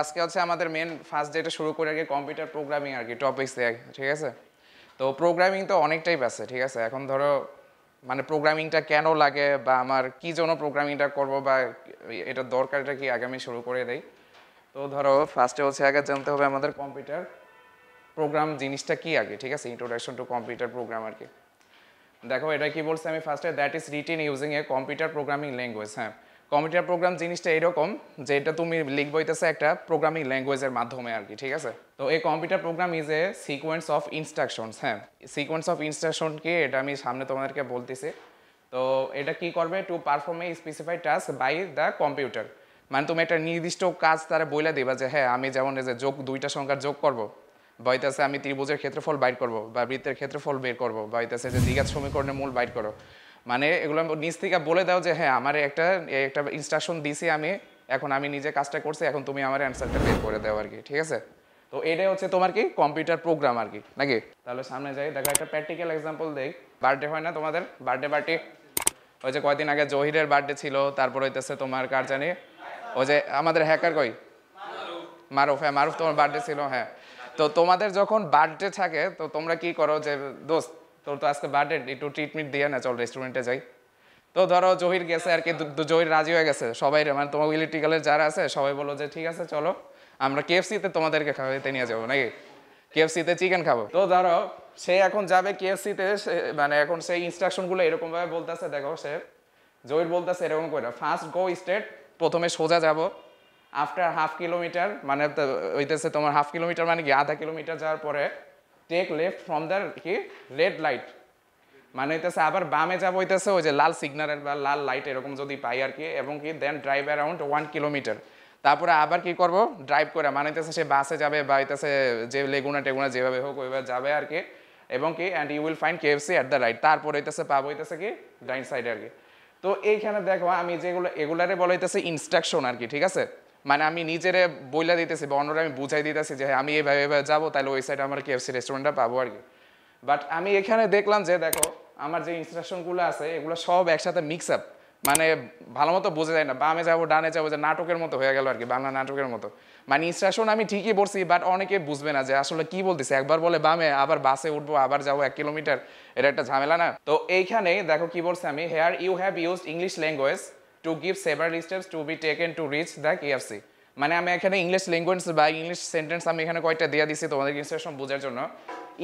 আজকে হচ্ছে আমাদের মেন ফার্স্ট যেটা শুরু করে আগে কম্পিউটার প্রোগ্রামিং আর কি টপিক্স ঠিক আছে তো প্রোগ্রামিং তো অনেক টাইপ আছে ঠিক আছে এখন ধরো মানে প্রোগ্রামিংটা কেন লাগে বা আমার কি জন্য প্রোগ্রামিংটা করব বা এটা দরকারটা কি আগে আমি শুরু করে দেই তো ধরো ফার্স্টে হচ্ছে আগে জানতে হবে আমাদের কম্পিউটার প্রোগ্রাম জিনিসটা কি আগে ঠিক আছে ইন্ট্রোডাকশন টু কম্পিউটার প্রোগ্রাম আর কি দেখো এটা কি বলছে আমি ফার্স্টে that is written using a computer programming language হ্যাঁ কম্পিউটার প্রোগ্রাম জিনিসটা এরকম যে এটা তুমি লিখবো হইতেছে একটা প্রোগ্রামিং ল্যাঙ্গুয়েজের মাধ্যমে আর কি ঠিক আছে তো এই computer program is a sequence of instructions হ্যাঁ সিকোয়েন্স অফ ইনস্ট্রাকশনকে এটা আমি সামনে তোমাদেরকে বলতেছি তো এটা কি করবে to perform a specify task by the computer মানে তুমি একটা নির্দিষ্ট কাজ তারা বলে দিবা যে হ্যাঁ আমি যেমন যে যোগ দুইটা সংখ্যার যোগ করব বাইতেছে আমি ত্রিভুজের ক্ষেত্রফল বাইর করব বা বৃত্তের ক্ষেত্রফল বের করব বাইতেছে যে দ্বিঘাত সমীকরণের মূল বাইর করো মানে এগুলো নিজ থেকে বলে দাও যে হ্যাঁ আমার একটা একটা ইনস্ট্রাকশন দিছি আমি এখন আমি নিজে কাজটা করছি এখন তুমি আমার অ্যান্সারটা বের করে দাও আর কি ঠিক আছে তো এটাই হচ্ছে তোমার কি কম্পিউটার প্রোগ্রাম আর কি নাকি তাহলে সামনে যাই দেখো একটা প্র্যাকটিক্যাল এক্সাম্পল দেই বার্থডে হয় না তোমাদের বার্থডে পার্টি ওই যে কয়দিন আগে জহিরের বার্থডে ছিল তারপর হইতেছে তোমার কার জানি ওই যে আমাদের হ্যাকার কই মারুফ হ্যাঁ মারুফ তোমার বার্থডে ছিল হ্যাঁ তো তোমাদের যখন বার্থডে থাকে তো তোমরা কি করো যে দোস্ত তোর তো আজকে বার্থডে একটু ট্রিটমেন্ট দিয়ে না চল রেস্টুরেন্টে যাই তো ধরো জহির গেছে আর কি জহির রাজি হয়ে গেছে সবাই মানে তোমার ইলেকট্রিক্যালের যারা আছে সবাই বলো যে ঠিক আছে চলো আমরা কেএফসিতে তোমাদেরকে খাওয়াইতে নিয়ে যাবো নাকি কেএফসিতে চিকেন খাবো তো ধরো সে এখন যাবে কেএফসিতে মানে এখন সেই ইনস্ট্রাকশনগুলো এরকমভাবে বলতেছে দেখো সে জহির বলতেছে এরকম করে ফার্স্ট গো স্টেট প্রথমে সোজা যাব আফটার হাফ কিলোমিটার মানে হইতেছে তোমার হাফ কিলোমিটার মানে কি আধা কিলোমিটার যাওয়ার পরে টেক লেফট ফ্রম দ্য কি রেড লাইট মানে হইতেছে আবার বামে যাবো হইতেছে ওই যে লাল সিগনালের বা লাল লাইট এরকম যদি পাই আর কি এবং কি then drive around one kilometre তারপরে আবার কি করব ড্রাইভ করে মানে হইতেছে সে বাসে যাবে বা হইতেছে যে লেগুনা টেগুনা যেভাবে হোক ওইভাবে যাবে আর কি এবং কি and you will find KFC at the right তারপরে হইতেছে পাবো হইতেছে কি ডাইন সাইডে আর কি তো এইখানে দেখো আমি যেগুলো এগুলারে বলা হইতেছে ইনস্ট্রাকশন আর কি ঠিক আছে মানে আমি নিজের বইলা দিতেছি বা অন্যরা আমি বুঝাই দিতেছি যে হ্যাঁ, আমি এইভাবে এভাবে যাবো তাহলে ওই সাইডে আমার কেএফসি রেস্টুরেন্টটা পাবো আর কি বাট আমি এখানে দেখলাম যে দেখো আমার যে ইনস্ট্রাকশনগুলো আছে এগুলো সব একসাথে মিক্স আপ মানে ভালো মতো বোঝা যায় না বামে যাবো ডানে যাবো যে নাটকের মতো হয়ে গেল আর কি বাংলা নাটকের মতো মানে ইনস্ট্রাকশন আমি ঠিকই পড়ছি বাট অনেকে বুঝবে না যে আসলে কি বলতেছে একবার বলে বামে আবার বাসে উঠবো আবার যাবো এক কিলোমিটার এটা একটা ঝামেলা না তো এইখানে দেখো কি বলছে আমি here you have use English language to give several steps to be taken to reach the KFC মানে আমি এখানে ইংলিশ ল্যাঙ্গুয়েজ বা ইংলিশ সেন্টেন্স আমি এখানে কয়েকটা দিয়ে দিছি তোমাদের ইনস্ট্রাকশন বোঝার জন্য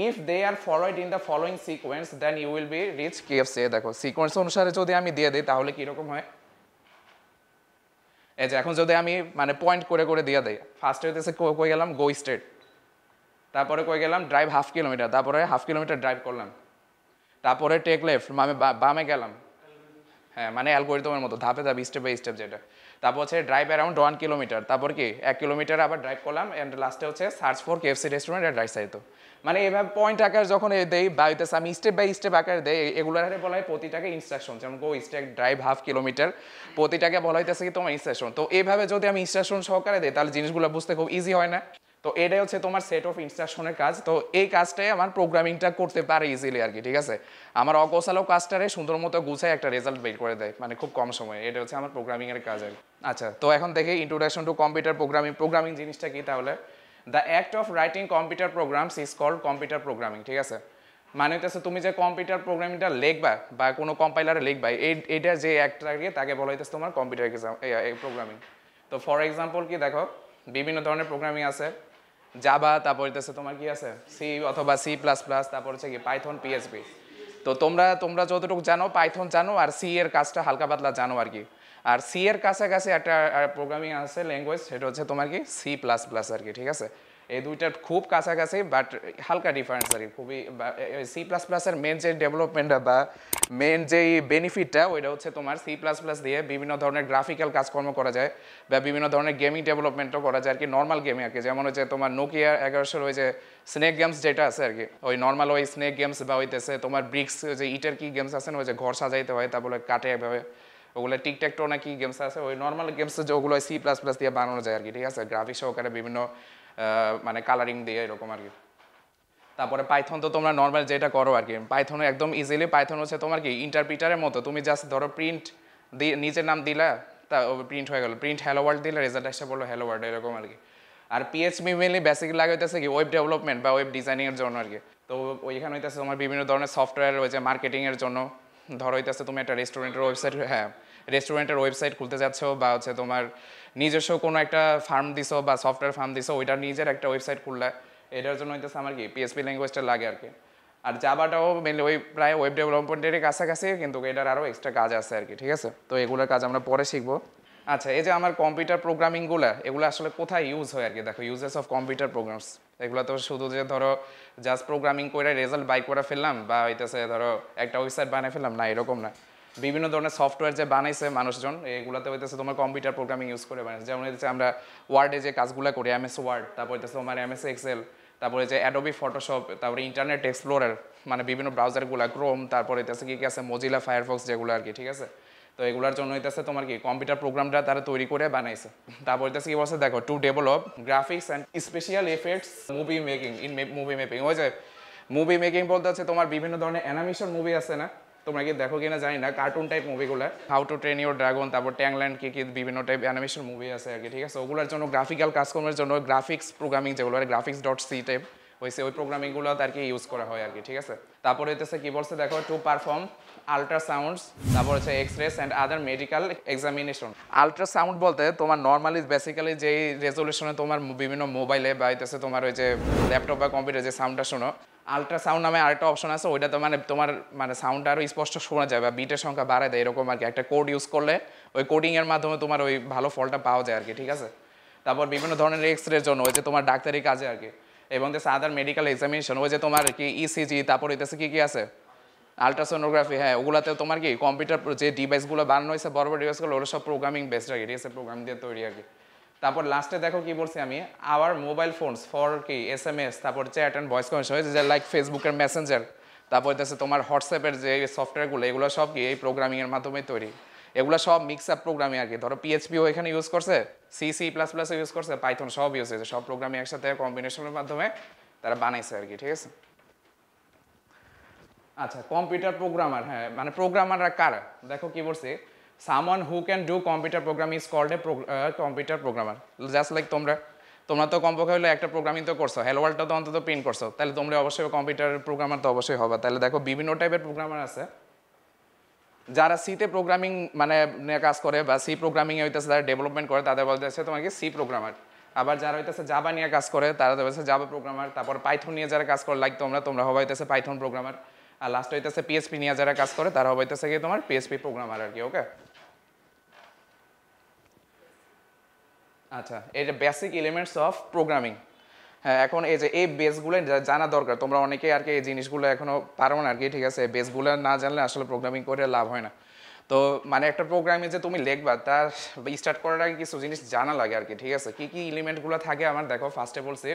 if they are followed in the following sequence then you will be reach KFC দেখো সিকোয়েন্স অনুসারে যদি আমি দিয়ে দিই তাহলে কীরকম হয় এই যে এখন যদি আমি মানে পয়েন্ট করে করে দিয়ে দিই ফার্স্টে হইতেছে কই গেলাম গো স্টেট তারপরে কই গেলাম ড্রাইভ হাফ কিলোমিটার তারপরে হাফ কিলোমিটার ড্রাইভ করলাম তারপরে টেক লেফট আমি বামে গেলাম হ্যাঁ মানে অ্যালগোরিদমের মতো ধাপে ধাপে স্টেপ বাই স্টেপ যেটা তারপর হচ্ছে ড্রাইভ অ্যারাউন্ড ওয়ান কিলোমিটার তারপর কি এক কিলোমিটার আবার ড্রাইভ করলাম অ্যান্ড লাস্টে হচ্ছে search for KFC restaurant drive right side তো মানে এভাবে পয়েন্ট আকার যখন দেই বা আমি স্টেপ বাই স্টেপ আকার দেই এগুলোর হারে বলা হয় প্রতিটাকে ইনস্ট্রাকশন যেমন go straight drive half kilometre প্রতিটাকে বলা হইতেছে কি তোমার ইনস্ট্রাকশন তো এইভাবে যদি আমি ইনস্ট্রাকশন সহকারে দেই তাহলে জিনিসগুলো বুঝতে খুব ইজি হয় না তো এটাই হচ্ছে তোমার সেট অফ ইনস্ট্রাকশনের কাজ তো এই কাজটাই আমার প্রোগ্রামিংটা করতে পারে ইজিলি আর কি ঠিক আছে আমার অগোছালো কাজটারে সুন্দর মতো গুছায় একটা রেজাল্ট বের করে দেয় মানে খুব কম সময়ে এটা হচ্ছে আমার প্রোগ্রামিংয়ের কাজ আর আচ্ছা তো এখন দেখি introduction to computer programming programming জিনিসটা কি তাহলে the act of writing computer programs is call computer programming ঠিক আছে মানে হইতেছে তুমি যে কম্পিউটার প্রোগ্রামিংটা লিখবা বা কোনো কম্পাইলারে লিখবা এই এটা যে অ্যাক্টটা গিয়ে তাকে বলা হইতেছে তোমার কম্পিউটার এক্সাম প্রোগ্রামিং তো ফর এক্সাম্পল কি দেখো বিভিন্ন ধরনের প্রোগ্রামিং আছে জাবা তারপর হইতেছে তোমার কি আছে সি অথবা সি প্লাস প্লাস তারপর হচ্ছে কি পাইথন পিএসবি তো তোমরা তোমরা যতটুকু জানো পাইথন জানো আর সি এর কাজটা হালকা পাতলা জানো আর কি আর সি এর কাছাকাছি একটা প্রোগ্রামিং আছে ল্যাঙ্গুয়েজ সেটা হচ্ছে তোমার কি সি প্লাস প্লাস আর কি ঠিক আছে এই দুইটার খুব কাছাকাছি বাট হালকা ডিফারেন্স আর কি খুবই সি প্লাস প্লাসের মেন যে ডেভেলপমেন্টটা বা মেন যেই বেনিফিটটা ওইটা হচ্ছে তোমার সি প্লাস প্লাস দিয়ে বিভিন্ন ধরনের গ্রাফিক্যাল কাজকর্ম করা যায় বা বিভিন্ন ধরনের গেমিং ডেভেলপমেন্টও করা যায় আর কি নর্মাল গেমে আর কি যেমন হচ্ছে তোমার নোকিয়া এগারোশোর ওই যে স্নেক গেমস যেটা আছে আর কি ওই নর্মাল ওই স্নেক গেমস বা হইতেছে তোমার ব্রিক্স যে ইটের কি গেমস আছে না ওই যে ঘর সাজাইতে হয় তারপরে কাটে এভাবে ওগুলো টিকট্যাকটো নাকি গেমস আছে ওই নর্মাল গেমস যে ওগুলো সি প্লাস প্লাস দিয়ে বানানো যায় আর কি ঠিক আছে গ্রাফিক্স সহকারে বিভিন্ন মানে কালারিং দিয়ে এরকম আর কি তারপরে পাইথন তো তোমরা নর্মাল যেটা করো আর কি পাইথন একদম ইজিলি পাইথন হচ্ছে তোমার কি ইন্টারপ্রিটারের মতো তুমি জাস্ট ধরো প্রিন্ট দিয়ে নিজের নাম দিলা তা প্রিন্ট হয়ে গেল প্রিন্ট হ্যালো ওয়ার্ল্ড দিলে রেজাল্ট আসে বললো হ্যালো ওয়ার্ল্ড এরকম আর কি আর পিএইচপি মেনলি বেসিক লাগে হইতেছে কি ওয়েব ডেভেলপমেন্ট বা ওয়েব ডিজাইনিংয়ের জন্য আর কি তো ওইখানে হইতেছে তোমার বিভিন্ন ধরনের সফটওয়্যার রয়েছে মার্কেটিংয়ের জন্য ধরো হইতেছে তুমি একটা রেস্টুরেন্টের ওয়েবসাইট হ্যাঁ রেস্টুরেন্টের ওয়েবসাইট খুলতে যাচ্ছ বা হচ্ছে তোমার নিজস্ব কোনো একটা ফার্ম দিছ বা সফটওয়্যার ফার্ম দিছ ওইটা নিজের একটা ওয়েবসাইট খুললা এটার জন্য হইতেছে আমার কি পিএসপি ল্যাঙ্গুয়েজটা লাগে আর কি আর জাবাটাও মেনলি ওই প্রায় ওয়েব ডেভেলপমেন্টের কাছাকাছি কিন্তু এটার আরও এক্সট্রা কাজ আছে আর কি ঠিক আছে তো এগুলোর কাজ আমরা পরে শিখবো আচ্ছা এই যে আমার কম্পিউটার প্রোগ্রামিংগুলো এগুলো আসলে কোথায় ইউজ হয় আর কি দেখো ইউজেস অফ কম্পিউটার প্রোগ্রামস এগুলো তো শুধু যে ধরো জাস্ট প্রোগ্রামিং করে রেজাল্ট বাই করে ফেললাম বা হইতেছে ধরো একটা ওয়েবসাইট বানিয়ে ফেললাম না এরকম না বিভিন্ন ধরনের সফটওয়্যার যে বানাইছে মানুষজন এগুলোতে হইতেছে তোমার কম্পিউটার প্রোগ্রামিং ইউজ করে বানাইছে যেমন হইতেছে আমরা ওয়ার্ডে যে কাজগুলো করি এম এস ওয়ার্ড তারপর হইতেছে তোমার এম এস এক্সেল তারপরে যে অ্যাডোবি ফটোশপ তারপরে ইন্টারনেট এক্সপ্লোরার মানে বিভিন্ন ব্রাউজারগুলো ক্রোম তারপরে হইতেছে কি কি আছে মজিলা ফায়ারফক্স যেগুলো আর কি ঠিক আছে তো এগুলোর জন্য হইতেছে তোমার কি কম্পিউটার প্রোগ্রামটা তারা তৈরি করে বানাইছে তারপর হইতেছে কি বলছে দেখো to develop graphics and special effects movie making in movie making ওই যে মুভি মেকিং বলতে হচ্ছে তোমার বিভিন্ন ধরনের অ্যানিমেশন মুভি আছে না তোমরা কি দেখো কিনা জানি না কার্টুন টাইপ মুভিগুলো how to train your dragon তারপর ট্যাংল্যান্ড কি কি বিভিন্ন টাইপ অ্যানিমেশন মুভি আছে আর কি ঠিক আছে ওগুলোর জন্য গ্রাফিক্যাল কাজকর্মের জন্য গ্রাফিক্স প্রোগ্রামিং যেগুলো গ্রাফিক্স ডট সি টাইপ হয়েছে ওই প্রোগ্রামিংগুলো আর কি ইউজ করা হয় আর কি ঠিক আছে তারপরে হইতেছে কি বলছে দেখো টু পারফর্ম আল্ট্রাসাউন্ডস তারপর হচ্ছে X rays and other medical examination ultrasound বলতে তোমার নর্মালি বেসিক্যালি যেই রেজলিউশনে তোমার বিভিন্ন মোবাইলে বা হইতেছে তোমার ওই যে ল্যাপটপ বা কম্পিউটার যে সাউন্ডটা শোনো আল্ট্রাসাউন্ড নামে আরেকটা অপশন আছে ওইটা তো মানে তোমার মানে সাউন্ডটা আরও স্পষ্ট শোনা যায় বা বিটের সংখ্যা বাড়ায় দেয় এরকম আর কি একটা কোড ইউজ করলে ওই কোডিংয়ের মাধ্যমে তোমার ওই ভালো ফলটা পাওয়া যায় আর কি ঠিক আছে তারপর বিভিন্ন ধরনের এক্স রের জন্য ওই যে তোমার ডাক্তারি কাজে আর কি এবং দেশে আদার মেডিকেল এক্সামিনেশন ওই যে তোমার কি ইসিজি e তারপর হইতেছে কী কী আছে আলট্রাসোনোগ্রাফি হ্যাঁ ওগুলোতে তোমার কি কম্পিউটার যে ডিভাইসগুলো বানানো হয়েছে বড় বড় ডিভাইসগুলো ওগুলো সব প্রোগ্রামিং বেসড আর কি প্রোগ্রাম দিয়ে তৈরি আর কি তারপর লাস্টে দেখো কি বলছি আমি আওয়ার মোবাইল ফোনস ফর কি এস এম এস তারপর চ্যাট অ্যান্ড ভয়েস কমিশন হয়েছে যে লাইক ফেসবুকের মেসেঞ্জার তারপর দেশে তোমার হোয়াটসঅ্যাপের যে সফটওয়্যারগুলো এগুলো সব কি এই প্রোগ্রামিংয়ের মাধ্যমে তৈরি এগুলো সব মিক্স আপ প্রোগ্রামে আর কি ধরো পিএইচপিও এখানে ইউজ করছে C C plus plus use করছে পাইথন সব ইউজ হয়েছে সব প্রোগ্রামে একসাথে কম্বিনেশনের মাধ্যমে তারা বানাইছে আর কি ঠিক আছে আচ্ছা কম্পিউটার প্রোগ্রামার হ্যাঁ মানে প্রোগ্রামাররা কার দেখো কি বলছি someone who can do computer program is called a computer programmer just like তোমরা তোমরা তো কমপক্ষে হলে একটা প্রোগ্রামিং তো করছো হ্যালো ওয়ার্ল্ডটা তো অন্তত প্রিন্ট করছো তাহলে তোমরা অবশ্যই কম্পিউটার প্রোগ্রামার তো অবশ্যই হবে তাহলে দেখো বিভিন্ন টাইপের প্রোগ্রামার আছে যারা সিতে প্রোগ্রামিং মানে নিয়ে কাজ করে বা সি প্রোগ্রামিংয়ে হইতেছে যারা ডেভেলপমেন্ট করে তাদের বলতেছে তোমাকে সি প্রোগ্রামার আবার যারা হইতেছে জাবা নিয়ে কাজ করে তারা হইতেছে জাবা প্রোগ্রামার তারপর পাইথন নিয়ে যারা কাজ করে লাইক তোমরা তোমরা হবে হইতেছে পাইথন প্রোগ্রামার আর লাস্ট হইতেছে পিএসপি নিয়ে যারা কাজ করে তারা হবে হইতেছে গিয়ে তোমার পিএসপি প্রোগ্রামার আর কি ওকে আচ্ছা এটা বেসিক এলিমেন্টস অফ প্রোগ্রামিং হ্যাঁ, এখন এই যে এই বেসগুলো জানা দরকার তোমরা অনেকেই আর কি এই জিনিসগুলো এখনও পারো না আর কি ঠিক আছে বেসগুলো না জানলে আসলে প্রোগ্রামিং করে লাভ হয় না তো মানে একটা প্রোগ্রামে যে তুমি লিখবা তার স্টার্ট করার আগে কিছু জিনিস জানা লাগে আর কি ঠিক আছে কী কী ইলিমেন্টগুলো থাকে আমার দেখো ফার্স্টে বলছি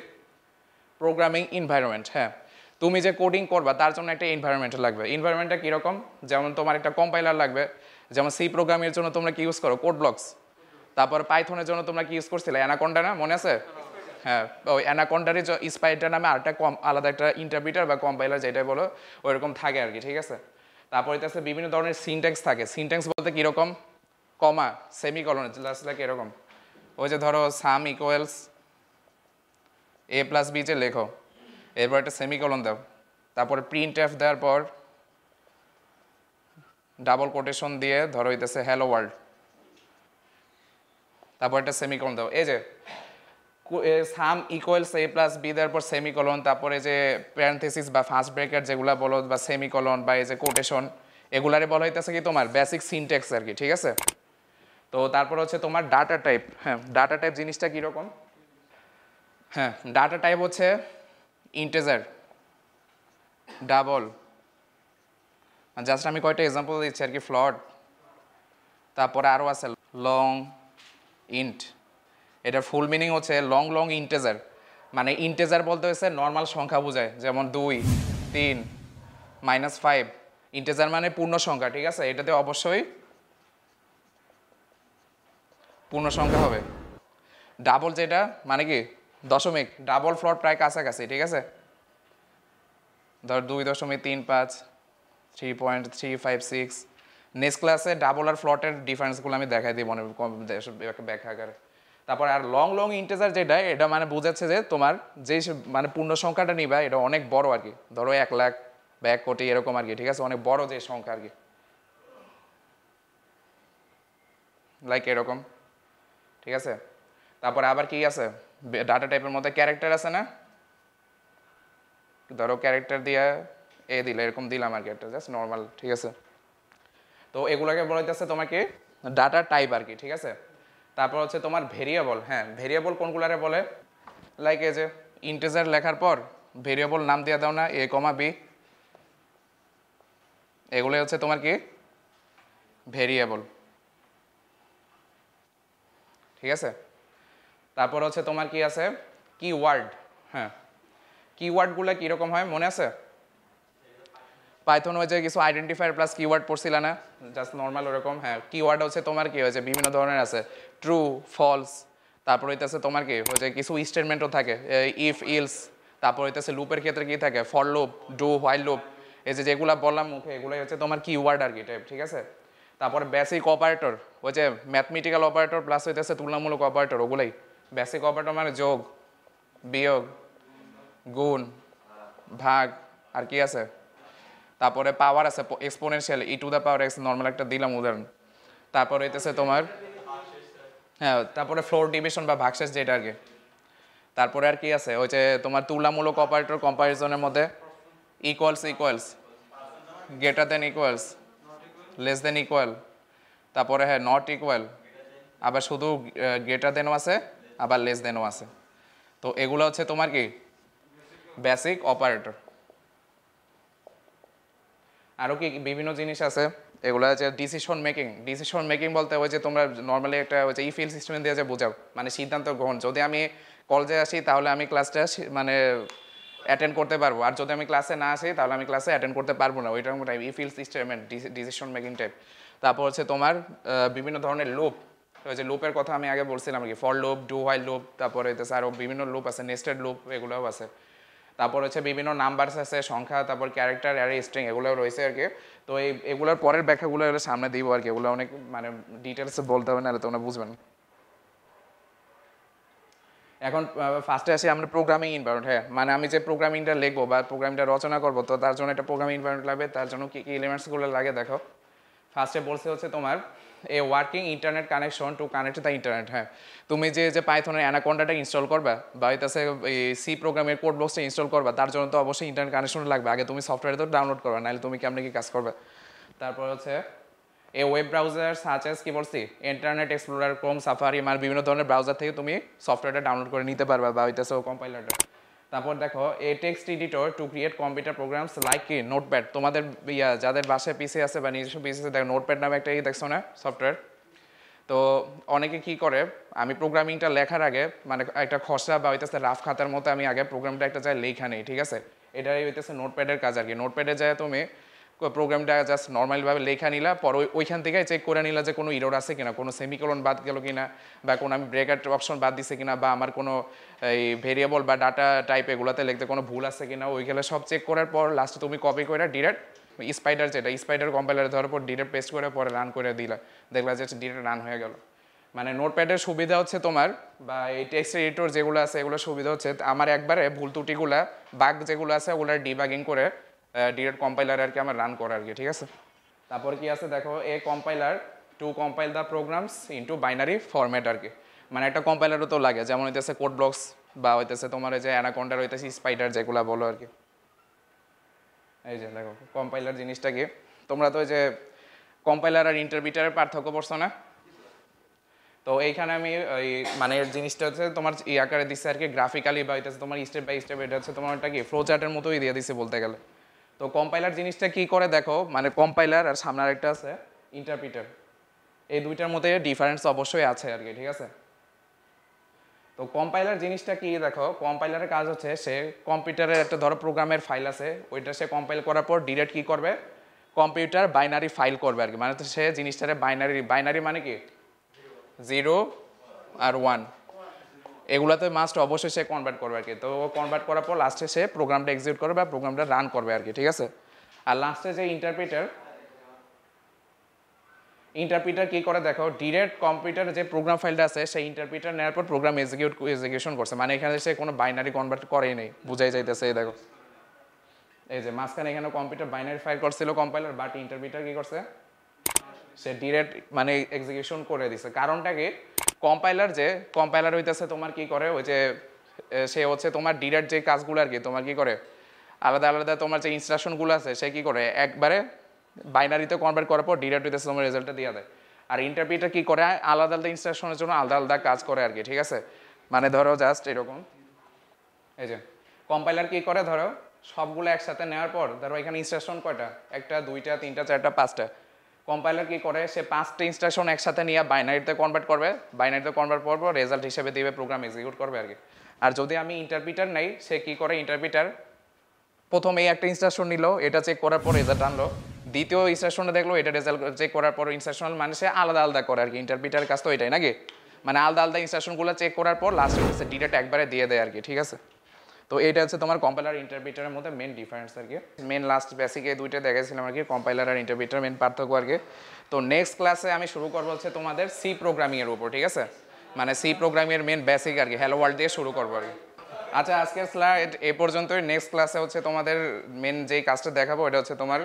প্রোগ্রামিং ইনভায়রনমেন্ট হ্যাঁ তুমি যে কোডিং করবা তার জন্য একটা এনভায়রনমেন্ট লাগবে এনভায়রনমেন্টটা কীরকম যেমন তোমার একটা কম্পাইলার লাগবে যেমন সি প্রোগ্রামের জন্য তোমরা কি ইউজ করো কোড ব্লকস তারপর পাইথনের জন্য তোমরা কি ইউজ করছিলে অ্যানাকন্ডা না মনে আছে হ্যাঁ ওই স্পাইডার নামে আরেকটা কম আলাদা একটা ইন্টারপ্রিটার বা কম্পাইলার যেটাই বলো ওইরকম থাকে আর কি ঠিক আছে তারপরে তো তাতে বিভিন্ন ধরনের সিনট্যাক্স থাকে সিনট্যাক্স বলতে কীরকম কমা সেমি কলন লাইক এরকম ওই যে ধরো sum equals a plus b যে লেখো এরপর একটা সেমি কলন দাও তারপরে প্রিন্ট এফ দেওয়ার পর ডাবল কোটেশন দিয়ে ধরো হইতেছে হ্যালো ওয়ার্ল্ড তারপর একটা সেমিকলন দাও এই যে sum equals a plus b তারপর সেমিকলন তারপরে যে প্যারেন্থেসিস বা ফার্স্ট ব্রেকার যেগুলো বলো বা সেমিকলন বা এই যে কোটেশন এগুলারে বলা হইতেছে কি তোমার বেসিক সিনটেক্স আর কি ঠিক আছে তো তারপর হচ্ছে তোমার ডাটা টাইপ হ্যাঁ ডাটা টাইপ জিনিসটা কীরকম হ্যাঁ ডাটা টাইপ হচ্ছে ইন্টেজার ডাবল জাস্ট আমি কয়টা এক্সাম্পল দিচ্ছি আর কি ফ্লড তারপরে আরও আছে লং ইন্ট এটার ফুল মিনিং হচ্ছে লং লং ইন্টেজার মানে ইন্টেজার বলতে হচ্ছে নর্মাল সংখ্যা বোঝায় যেমন দুই তিন মাইনাস ফাইভ ইন্টেজার মানে পূর্ণ সংখ্যা ঠিক আছে এটাতে অবশ্যই পূর্ণ সংখ্যা হবে ডাবল যেটা মানে কি দশমিক ডাবল ফ্লট প্রায় কাছাকাছি ঠিক আছে ধর দুই দশমিক তিন পাঁচ three point three five six next ক্লাসে ডাবল আর ফ্লটের ডিফারেন্সগুলো আমি দেখাই দিই মনে ব্যাখ্যা করে তারপর আর লং লং ইন্টেজার যেটা এটা মানে বোঝাচ্ছে যে তোমার যে মানে পূর্ণ সংখ্যাটা নিবা এটা অনেক বড় আর কি ধরো এক লাখ বা এক কোটি এরকম আর কি ঠিক আছে অনেক বড় যে সংখ্যা আর কি লাইক এরকম ঠিক আছে তারপরে আবার কি আছে ডাটা টাইপের মধ্যে ক্যারেক্টার আছে না ধরো ক্যারেক্টার দিয়ে এ দিলে এরকম দিলাম আর কি একটা জাস্ট নর্মাল ঠিক আছে তো এগুলোকে বলা যাচ্ছে তোমাকে ডাটা টাইপ আর কি ঠিক আছে তারপর হচ্ছে তোমার ভেরিয়েবল হ্যাঁ ভেরিয়েবল কোনগুলারে বলে লাইক এ যে ইন্টেজার লেখার পর ভেরিয়েবল নাম দিয়ে দাও না এ কমা বি এগুলো হচ্ছে তোমার কি ভেরিয়েবল ঠিক আছে তারপর হচ্ছে তোমার কি আছে কি ওয়ার্ড হ্যাঁ কি ওয়ার্ডগুলো কীরকম হয় মনে আছে পাইথন হয়েছে কিছু আইডেন্টিফায়ার প্লাস কিওয়ার্ড পড়ছিল না জাস্ট নর্মাল ওরকম হ্যাঁ কিওয়ার্ড হচ্ছে তোমার কি হয়েছে বিভিন্ন ধরনের আছে ট্রু ফলস তারপর হইতেছে তোমার কি হয়েছে কিছু স্টেটমেন্টও থাকে ইফ ইলস তারপর হইতেছে লুপের ক্ষেত্রে কি থাকে for loop do while loop এই যে যেগুলো বললাম মুখে এগুলোই হচ্ছে তোমার কিওয়ার্ড আর কি টাইপ ঠিক আছে তারপরে বেসিক অপারেটর ওই যে ম্যাথমেটিক্যাল অপারেটর প্লাস হইতেছে তুলনামূলক অপারেটর ওগুলোই বেসিক অপারেটর মানে যোগ বিয়োগ গুণ ভাগ আর কি আছে তারপরে পাওয়ার আছে exponential e to the power x normal একটা দিলাম উদাহরণ তারপরে হইতেছে তোমার হ্যাঁ তারপরে ফ্লোর ডিভিশন বা ভাগশেষ যেটা আর কি তারপরে আর কি আছে ওই যে তোমার তুলনামূলক অপারেটর কম্পারিজনের মধ্যে equals equals greater than equals less than equal তারপরে হ্যাঁ নট ইকুয়াল আবার শুধু গ্রেটার দেনও আছে আবার লেস দেনও আছে তো এগুলো হচ্ছে তোমার কি বেসিক অপারেটর আরও কি বিভিন্ন জিনিস আছে এগুলো হচ্ছে ডিসিশন মেকিং ডিসিশন মেকিং বলতে ওই যে তোমরা নর্মালি একটা হচ্ছে ইফিল সিস্টেম দিয়ে যে বোঝাও মানে সিদ্ধান্ত গ্রহণ যদি আমি কলেজে আসি তাহলে আমি ক্লাসটা মানে অ্যাটেন্ড করতে পারবো আর যদি আমি ক্লাসে না আসি তাহলে আমি ক্লাসে অ্যাটেন্ড করতে পারবো না ওইটার টাইপ ইফিল সিস্টেম ডিসিশন মেকিং টাইপ তারপর হচ্ছে তোমার বিভিন্ন ধরনের ওই যে লুপের কথা আমি আগে বলছিলাম আর কি for loop do while loop তারপরে আরও বিভিন্ন লুপ আছে নেস্টেড লুপ এগুলোও আছে তারপর হচ্ছে বিভিন্ন নাম্বারস আছে সংখ্যা তারপর ক্যারেক্টার আর স্ট্রিং এগুলো রয়েছে আর কি তো এই এগুলোর পরের ব্যাখ্যাগুলো এগুলো সামনে দিব আর কি এগুলো অনেক মানে ডিটেলস বলতে হবে না তোমরা বুঝবেন এখন ফার্স্টে আসি আমরা প্রোগ্রামিং ইনভারমেন্ট হ্যাঁ মানে আমি যে প্রোগ্রামিংটা লিখবো বা প্রোগ্রামিংটা রচনা করবো তো তার জন্য একটা প্রোগ্রামিং ইনভারমেন্ট লাগবে তার জন্য কী কী এলিমেন্টসগুলো লাগে দেখো ফার্স্টে বলছে হচ্ছে তোমার a working internet connection to connect the internet হ্যাঁ তুমি যে যে পাইথনের অ্যানাকন্ডাটা ইনস্টল করবা বা হইতাছে সি প্রোগ্রামের কোড বক্সটা ইনস্টল করবা তার জন্য তো অবশ্যই ইন্টারনেট কানেকশন লাগবে আগে তুমি সফটওয়্যার তো ডাউনলোড করবা নাহলে তুমি কেমনে কি কাজ করবে তারপর হচ্ছে এ ওয়েব ব্রাউজার সার্চ কি বলছি ইন্টারনেট এক্সপ্লোরার ক্রোম সাফারি মানে বিভিন্ন ধরনের ব্রাউজার থেকে তুমি সফটওয়্যারটা ডাউনলোড করে নিতে পারবা বা হইতাছে কম্পাইলারটা তারপর দেখো a text editor to create computer programs like কি নোটপ্যাড তোমাদের ইয়া যাদের বাসায় পিসি আছে বা নিজস্ব পিসি আছে দেখো নোটপ্যাড নামে একটা ইয়ে দেখছো না সফটওয়্যার তো অনেকে কি করে আমি প্রোগ্রামিংটা লেখার আগে মানে একটা খসড়া বা হইতেছে রাফ খাতার মতো আমি আগে প্রোগ্রামটা একটা যায় লেখা নেই ঠিক আছে এটাই হইতেছে নোটপ্যাডের কাজ আর কি নোটপ্যাডে যায় তুমি প্রোগ্রামটা জাস্ট নর্মালভাবে লেখা নিলা পর ওইখান থেকে চেক করে নিলা যে কোনো ইরোড আছে কিনা কোনো সেমিকলন বাদ গেল কিনা বা কোনো আমি ব্রেকার অপশন বাদ দিছে কিনা বা আমার কোনো এই ভেরিয়েবল বা ডাটা টাইপ এগুলোতে লিখতে কোনো ভুল আছে কিনা ওইগুলো সব চেক করার পর লাস্টে তুমি কপি করে ডিরেক্ট স্পাইডার যেটা স্পাইডার কম্পাইলার ধরার পর ডিরেক্ট পেস্ট করে পরে রান করে দিলা দেখলা যে ডিরেক্ট রান হয়ে গেল মানে নোটপ্যাডের সুবিধা হচ্ছে তোমার বা এই টেক্সট এডিটর যেগুলো আছে এগুলো সুবিধা হচ্ছে আমার একবারে ভুল ত্রুটিগুলো বাগ যেগুলো আছে ওগুলো ডিবাগিং করে ডিরেক্ট কম্পাইলার আর কি আমার রান করা আর কি ঠিক আছে তারপর কি আছে দেখো a compiler to compile the programs into binary format আর কি মানে একটা কম্পাইলারও তো লাগে যেমন হইতেছে কোড ব্লকস বা হইতেছে তোমার যে অ্যানাকন্ডার হইতেছে স্পাইডার যেগুলো বলো আর কি এই যে দেখো কম্পাইলার জিনিসটা কি তোমরা তো যে কম্পাইলার আর ইন্টারপ্রিটারের পার্থক্য পড়ছো না তো এইখানে আমি ওই মানে জিনিসটা হচ্ছে তোমার ই আকারে দিচ্ছে আর কি গ্রাফিক্যালি বা হইতেছে তোমার স্টেপ বাই স্টেপ এটা হচ্ছে তোমার একটা কি ফ্লো চার্টের মতোই দিয়ে দিছে বলতে গেলে তো কম্পাইলার জিনিসটা কি করে দেখো মানে কম্পাইলার আর সামনে আরেকটা আছে ইন্টারপ্রিটার এই দুইটার মধ্যে ডিফারেন্স অবশ্যই আছে আর কি ঠিক আছে তো কম্পাইলার জিনিসটা কি দেখো কম্পাইলারের কাজ হচ্ছে সে কম্পিউটারের একটা ধরো প্রোগ্রামের ফাইল আছে ওইটা সে কম্পাইল করার পর ডিরেক্ট কি করবে কম্পিউটার বাইনারি ফাইল করবে আর কি মানে সে জিনিসটারে বাইনারি বাইনারি মানে কি জিরো আর ওয়ান এগুলোতে মাস্ট অবশ্যই সে কনভার্ট করবে আর কি তো কনভার্ট করার পর লাস্টে সে প্রোগ্রামটা এক্সিকিউট করবে বা প্রোগ্রামটা রান করবে আর কি ঠিক আছে আর লাস্টে যে ইন্টারপ্রিটার ইন্টারপ্রিটার কি করে দেখো ডিরেক্ট কম্পিউটার যে প্রোগ্রাম ফাইলটা আছে সেই ইন্টারপ্রিটার নেওয়ার পর প্রোগ্রাম এক্সিকিউট এক্সিকিউশন করছে মানে এখানে সে কোনো বাইনারি কনভার্ট করেই নেই বুঝাই যাইতেছে এই দেখো এই যে মাঝখানে এখানে কম্পিউটার বাইনারি ফাইল করছিল কম্পাইলার বাট ইন্টারপ্রিটার কি করছে সে ডিরেক্ট মানে এক্সিকিউশন করে দিছে কারণটা কি কম্পাইলার যে কম্পাইলার হইতেছে তোমার কি করে ওই যে সে হচ্ছে তোমার ডিরেক্ট যে কাজগুলো আর কি তোমার কি করে আলাদা আলাদা তোমার যে ইনস্ট্রাকশনগুলো আছে সে কি করে একবারে বাইনারিতে কনভার্ট করার পর ডিরেক্ট হইতেছে তোমার রেজাল্টটা দিয়ে দেয় আর ইন্টারপ্রিটার কি করে আলাদা আলাদা ইনস্ট্রাকশনের জন্য আলাদা আলাদা কাজ করে আর কি ঠিক আছে মানে ধরো জাস্ট এরকম এই যে কম্পাইলার কি করে ধরো সবগুলো একসাথে নেওয়ার পর ধরো এখানে ইনস্ট্রাকশন কয়টা একটা দুইটা তিনটা চারটা পাঁচটা কম্পাইলার কি করে সে পাঁচটা ইনস্ট্রাকশন একসাথে নিয়ে বাইনারিতে কনভার্ট করবে বাইনারিতে কনভার্ট করবো রেজাল্ট হিসেবে দিবে প্রোগ্রাম এক্সিকিউট করবে আর কি আর যদি আমি ইন্টারপ্রিটার নেই সে কি করে ইন্টারপ্রিটার এই একটা ইনস্ট্রাকশন নিল এটা চেক করার পর রেজাল্ট আনলো দ্বিতীয় ইনস্ট্রাকশনটা দেখলো এটা রেজাল্ট চেক করার পর ইনস্ট্রাকশন মানে সে আলাদা আলাদা করে আর কি ইন্টারপ্রিটার কাজ তো এটাই নাকি মানে আলাদা আলাদা ইনস্ট্রাকশনগুলো চেক করার পর লাস্টে ডিটেট একবারে দিয়ে দেয় আর কি ঠিক আছে তো এটা হচ্ছে তোমার কম্পাইলার ইন্টারপ্রিটারের মধ্যে মেন ডিফারেন্স আর কি মেন লাস্ট বেসিক দুইটা দেখেছিলাম আর কি কম্পাইলার আর ইন্টারপ্রিটার মেন পার্থক্য আর কি তো নেক্সট ক্লাসে আমি শুরু করবো হচ্ছে তোমাদের সি প্রোগ্রামিংয়ের উপর ঠিক আছে মানে সি প্রোগ্রামিংয়ের মেন বেসিক আর কি হ্যালো ওয়ার্ল্ড দিয়ে শুরু করবো আর কি আচ্ছা আজকের স্লাইড এ পর্যন্তই নেক্সট ক্লাসে হচ্ছে তোমাদের মেন যেই কাজটা দেখাবো এটা হচ্ছে তোমার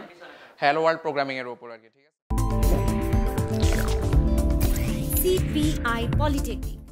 হ্যালো ওয়ার্ল্ড প্রোগ্রামিংয়ের উপর আর কি ঠিক আছে সিপিআই পলিটেকনিক